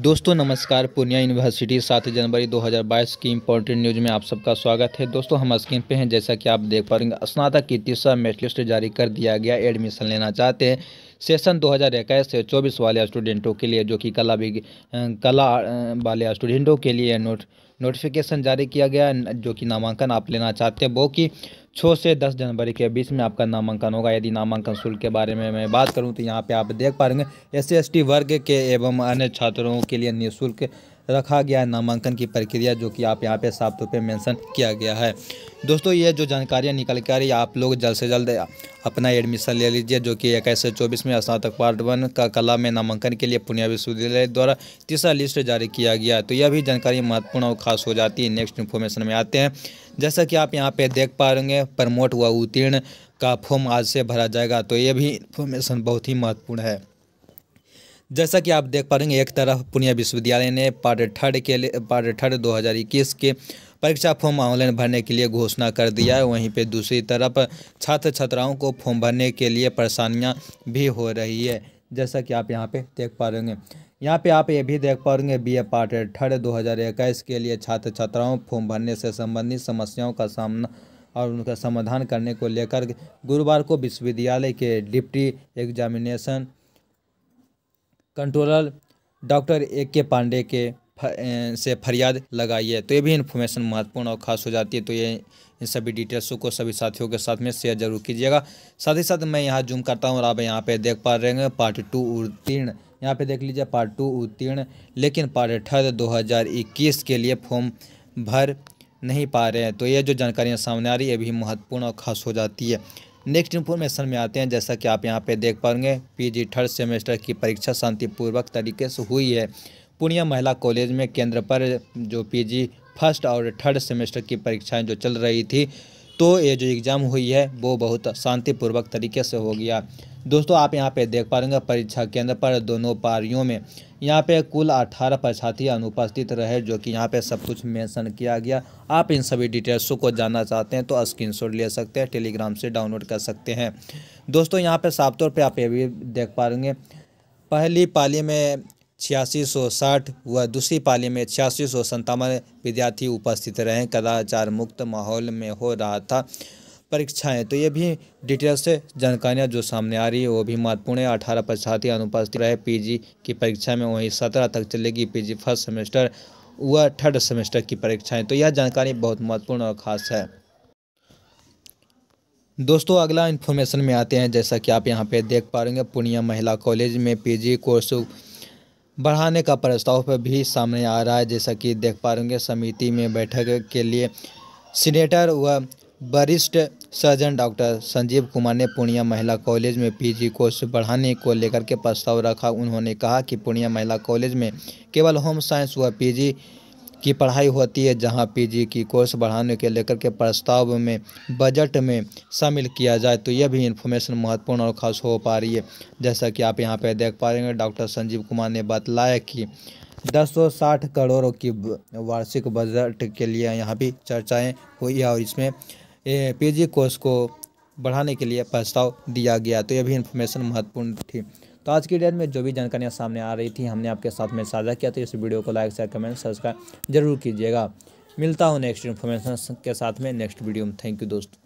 दोस्तों नमस्कार पूर्णिया यूनिवर्सिटी सात जनवरी 2022 की इम्पोर्टेंट न्यूज़ में आप सबका स्वागत है दोस्तों हम स्क्रीन पे हैं जैसा कि आप देख पा रहे हैं स्नातक की तीसरा मेरिट लिस्ट जारी कर दिया गया एडमिशन लेना चाहते हैं सेशन 2021 से 24 वाले स्टूडेंटों के लिए जो कि कला भी कला वाले स्टूडेंटों के लिए नोट नोटिफिकेशन जारी किया गया जो कि नामांकन आप लेना चाहते हैं वो कि छः से दस जनवरी के बीच में आपका नामांकन होगा यदि नामांकन शुल्क के बारे में मैं बात करूं तो यहां पे आप देख पाएंगे एस वर्ग के एवं अन्य छात्रों के लिए निःशुल्क रखा गया है नामांकन की प्रक्रिया जो कि आप यहाँ पे साफ तौर पर मेंशन किया गया है दोस्तों ये जो जानकारियाँ निकल के आ रही है आप लोग जल्द से जल्द अपना एडमिशन ले लीजिए जो कि इक्कीस से चौबीस में स्नातक पार्ट वन का कला में नामांकन के लिए पुणे विश्वविद्यालय द्वारा तीसरा लिस्ट जारी किया गया तो यह भी जानकारी महत्वपूर्ण और खास हो जाती है नेक्स्ट इन्फॉर्मेशन में आते हैं जैसा कि आप यहाँ पर देख पा रहेंगे प्रमोट हुआ उत्तीर्ण का फॉर्म आज से भरा जाएगा तो ये भी इन्फॉर्मेशन बहुत ही महत्वपूर्ण है जैसा कि आप देख पा रहे हैं एक तरफ पूर्णिया विश्वविद्यालय ने पार्ट थर्ड के लिए पार्ट थर्ड दो के परीक्षा फॉर्म ऑनलाइन भरने के लिए घोषणा कर दिया है वहीं पे दूसरी तरफ छात्र छात्राओं को फॉर्म भरने के लिए परेशानियां भी हो रही है जैसा कि आप यहाँ पे देख पा रहे होंगे यहाँ पे आप ये भी देख पाएंगे बी ए पार्ट थर्ड दो के लिए छात्र छात्राओं फॉर्म भरने से संबंधित समस्याओं का सामना और उनका समाधान करने को लेकर गुरुवार को विश्वविद्यालय के deputy examination controller doctor A K Pandey के फ, से फरियाद लगाई है तो ये भी इन्फॉर्मेशन महत्वपूर्ण और खास हो जाती है तो ये इन सभी डिटेल्सों को सभी साथियों के साथ में शेयर जरूर कीजिएगा साथ ही साथ मैं यहाँ जूम करता हूँ और आप यहाँ पे देख पा रहे हैं पार्ट टू उत्तीर्ण यहाँ पे देख लीजिए पार्ट टू उत्तीर्ण लेकिन पार्ट अठारह दो के लिए फॉर्म भर नहीं पा रहे हैं तो ये जो जानकारियाँ सामने आ रही है भी महत्वपूर्ण और खास हो जाती है नेक्स्ट इन्फॉर्मेशन में आते हैं जैसा कि आप यहाँ पे देख पाएंगे पीजी थर्ड सेमेस्टर की परीक्षा शांतिपूर्वक तरीके से हुई है पूर्णिया महिला कॉलेज में केंद्र पर जो पीजी फर्स्ट और थर्ड सेमेस्टर की परीक्षाएं जो चल रही थी तो ये जो एग्ज़ाम हुई है वो बहुत शांतिपूर्वक तरीके से हो गया दोस्तों आप यहाँ पे देख पा रहे परीक्षा केंद्र पर दोनों पारियों में यहाँ पे कुल 18 परीक्षार्थी अनुपस्थित रहे जो कि यहाँ पे सब कुछ मेंशन किया गया आप इन सभी डिटेल्सों को जानना चाहते हैं तो स्क्रीनशॉट ले सकते हैं टेलीग्राम से डाउनलोड कर सकते हैं दोस्तों यहाँ पे साफ तौर पर आप ये भी देख पा रहे पहली पाली में छियासी सौ साठ व दूसरी पाली में छियासी सौ संतावन विद्यार्थी उपस्थित रहे कदाचार मुक्त माहौल में हो रहा था परीक्षाएं तो ये भी डिटेल से जानकारियाँ जो सामने आ रही है वो भी महत्वपूर्ण है अठारह पश्चाती अनुपस्थित रहे पीजी की परीक्षा में वहीं सत्रह तक चलेगी पीजी फर्स्ट सेमेस्टर व थर्ड सेमेस्टर की परीक्षाएं तो यह जानकारी बहुत महत्वपूर्ण और ख़ास है दोस्तों अगला इन्फॉर्मेशन में आते हैं जैसा कि आप यहाँ पर देख पा रहे पूर्णिया महिला कॉलेज में पी कोर्स बढ़ाने का प्रस्ताव पर भी सामने आ रहा है जैसा कि देख पा रहे समिति में बैठक के लिए सीनेटर व वरिष्ठ सर्जन डॉक्टर संजीव कुमार ने पूर्णिया महिला कॉलेज में पीजी कोर्स बढ़ाने को लेकर के प्रस्ताव रखा उन्होंने कहा कि पूर्णिया महिला कॉलेज में केवल होम साइंस व पीजी की पढ़ाई होती है जहां पीजी की कोर्स बढ़ाने के लेकर के प्रस्ताव में बजट में शामिल किया जाए तो यह भी इन्फॉर्मेशन महत्वपूर्ण और खास हो पा रही है जैसा कि आप यहाँ पर देख पा रहे हैं डॉक्टर संजीव कुमार ने बतलाया कि दस सौ साठ करोड़ों की वार्षिक बजट के लिए यहाँ भी चर्चाएं हुई है और इसमें पीजी कोर्स को बढ़ाने के लिए प्रस्ताव दिया गया तो यह भी इन्फॉर्मेशन महत्वपूर्ण थी तो आज की डेट में जो भी जानकारियाँ सामने आ रही थी हमने आपके साथ में साझा किया तो इस वीडियो को लाइक शेयर कमेंट सब्सक्राइब जरूर कीजिएगा मिलता हूँ नेक्स्ट इन्फॉर्मेशन के साथ में नेक्स्ट वीडियो में थैंक यू दोस्तों